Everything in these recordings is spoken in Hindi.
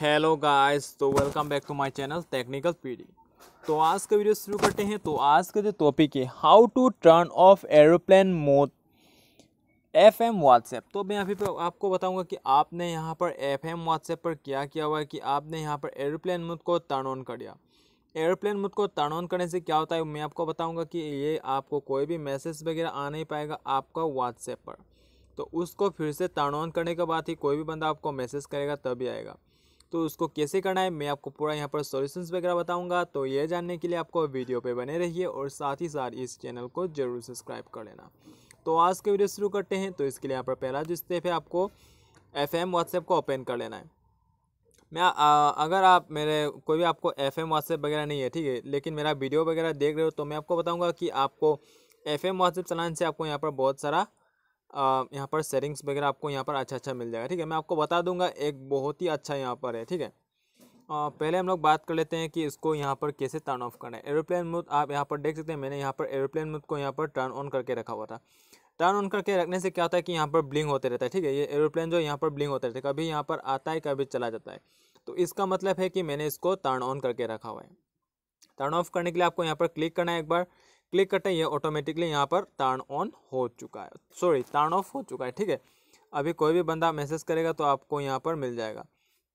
हेलो गाइस तो welcome back to my channel technical PD तो आज का वीडियो शुरू करते हैं तो आज का जो टॉपिक है how to turn off aeroplane mode FM M व्हाट्सएप तो मैं अभी पर आपको बताऊंगा कि आपने यहाँ पर एफ एम व्हाट्सएप पर क्या किया हुआ है कि आपने यहाँ पर एरोप्लेन मोड को टर्न ऑन कर दिया एयरप्लेन मोड को टर्न ऑन करने से क्या होता है मैं आपको बताऊँगा कि ये आपको कोई भी मैसेज वगैरह आ नहीं पाएगा आपका व्हाट्सएप पर तो उसको फिर से टर्न ऑन करने के बाद ही कोई भी बंदा आपको मैसेज करेगा तभी आएगा तो उसको कैसे करना है मैं आपको पूरा यहाँ पर सॉल्यूशंस वगैरह बताऊँगा तो ये जानने के लिए आपको वीडियो पे बने रहिए और साथ ही साथ इस चैनल को ज़रूर सब्सक्राइब कर लेना तो आज के वीडियो शुरू करते हैं तो इसके लिए यहाँ पर पहला जो स्टेप है आपको एफ एम व्हाट्सएप को ओपन कर लेना है मैं आ, अगर आप मेरे कोई भी आपको एफ एम व्हाट्सएप वगैरह नहीं है ठीक है लेकिन मेरा वीडियो वगैरह देख रहे हो तो मैं आपको बताऊँगा कि आपको एफ एम व्हाट्सएप चलाने से आपको यहाँ पर बहुत सारा यहाँ पर सेटिंग्स वगैरह आपको यहाँ पर अच्छा अच्छा मिल जाएगा ठीक है मैं आपको बता दूंगा एक बहुत ही अच्छा यहाँ पर है ठीक है आ, पहले हम लोग बात कर लेते हैं कि इसको यहाँ पर कैसे टर्न ऑफ करना है एरोप्लेन मूड आप यहाँ पर देख सकते हैं मैंने यहाँ पर एरोप्लेन मूड को यहाँ पर टर्न ऑन करके रखा हुआ था टर्न ऑन करके रखने से क्या होता है कि यहाँ पर ब्लिंग होते रहता है ठीक है ये एरोप्लेन जो यहाँ पर ब्लिंग होते रहते हैं कभी यहाँ पर आता है कभी चला जाता है तो इसका मतलब है कि मैंने इसको टर्न ऑन करके रखा हुआ है टर्न ऑफ करने के लिए आपको यहाँ पर क्लिक करना है एक बार क्लिक करते हैं ये ऑटोमेटिकली यहाँ पर टर्न ऑन हो चुका है सॉरी टर्न ऑफ हो चुका है ठीक है अभी कोई भी बंदा मैसेज करेगा तो आपको यहाँ पर मिल जाएगा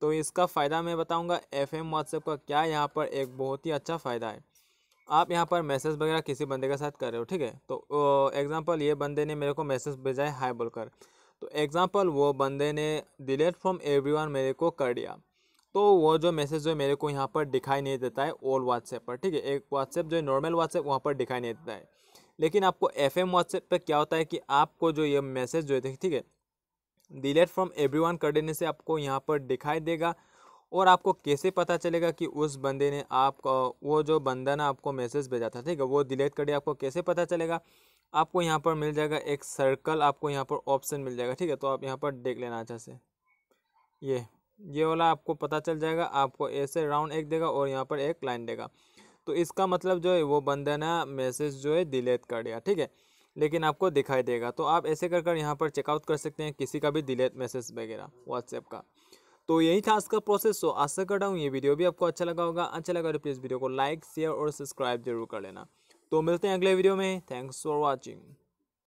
तो इसका फ़ायदा मैं बताऊँगा एफ एम व्हाट्सएप का क्या यहाँ पर एक बहुत ही अच्छा फ़ायदा है आप यहाँ पर मैसेज वगैरह किसी बंदे के साथ कर रहे हो ठीक है तो एग्ज़ाम्पल ये बंदे ने मेरे को मैसेज भेजा है हाई बोलकर तो एग्ज़ाम्पल वो बंदे ने डिलीट फ्रॉम एवरीवन मेरे को कर दिया तो वो जो मैसेज जो मेरे को यहाँ पर दिखाई नहीं देता है ओल्ड व्हाट्सएप पर ठीक है एक व्हाट्सएप जो है नॉर्मल व्हाट्सएप वहाँ पर दिखाई नहीं देता है लेकिन आपको एफ एम व्हाट्सएप पर क्या होता है कि आपको जो ये मैसेज जो है ठीक है डिलेट फ्रॉम एवरी वन कर देने से आपको यहाँ पर दिखाई देगा और आपको कैसे पता चलेगा कि उस बंदे ने आपको वो जो बंदा ना आपको मैसेज भेजा था ठीक है वो डिलीट कर दिया आपको कैसे पता चलेगा आपको यहाँ पर मिल जाएगा एक सर्कल आपको यहाँ पर ऑप्शन मिल जाएगा ठीक है तो आप यहाँ पर देख लेना अच्छा से ये ये वाला आपको पता चल जाएगा आपको ऐसे राउंड एक देगा और यहाँ पर एक लाइन देगा तो इसका मतलब जो है वो ने मैसेज जो है डिलेट कर दिया ठीक है लेकिन आपको दिखाई देगा तो आप ऐसे कर कर यहाँ पर चेकआउट कर सकते हैं किसी का भी डिलेट मैसेज वगैरह व्हाट्सएप का तो यही था आज का प्रोसेस तो आशा कर रहा हूँ ये वीडियो भी आपको अच्छा लगा होगा अच्छा लगा तो प्लीज़ वीडियो को लाइक शेयर और सब्सक्राइब जरूर कर लेना तो मिलते हैं अगले वीडियो में थैंक्स फॉर वॉचिंग